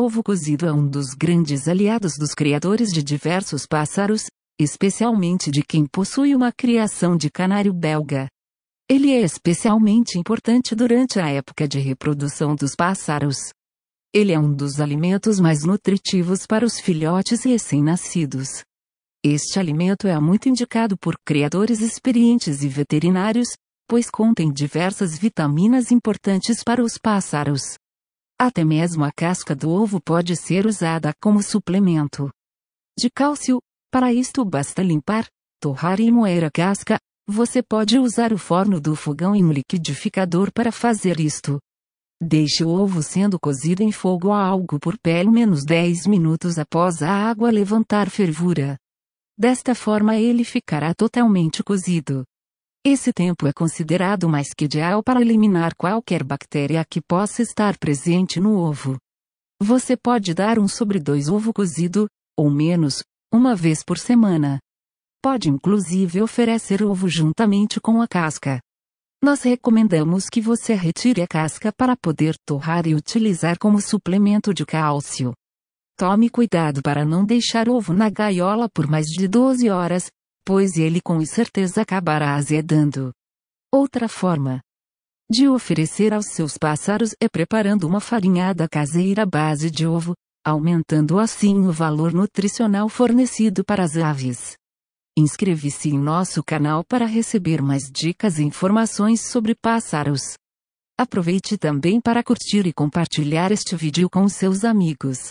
ovo cozido é um dos grandes aliados dos criadores de diversos pássaros, especialmente de quem possui uma criação de canário belga. Ele é especialmente importante durante a época de reprodução dos pássaros. Ele é um dos alimentos mais nutritivos para os filhotes recém-nascidos. Este alimento é muito indicado por criadores experientes e veterinários, pois contém diversas vitaminas importantes para os pássaros. Até mesmo a casca do ovo pode ser usada como suplemento de cálcio. Para isto basta limpar, torrar e moer a casca. Você pode usar o forno do fogão e um liquidificador para fazer isto. Deixe o ovo sendo cozido em fogo a algo por pelo menos 10 minutos após a água levantar fervura. Desta forma ele ficará totalmente cozido. Esse tempo é considerado mais que ideal para eliminar qualquer bactéria que possa estar presente no ovo. Você pode dar um sobre dois ovo cozido, ou menos, uma vez por semana. Pode inclusive oferecer ovo juntamente com a casca. Nós recomendamos que você retire a casca para poder torrar e utilizar como suplemento de cálcio. Tome cuidado para não deixar ovo na gaiola por mais de 12 horas, pois ele com certeza acabará azedando. Outra forma de oferecer aos seus pássaros é preparando uma farinhada caseira à base de ovo, aumentando assim o valor nutricional fornecido para as aves. inscreva se em nosso canal para receber mais dicas e informações sobre pássaros. Aproveite também para curtir e compartilhar este vídeo com seus amigos.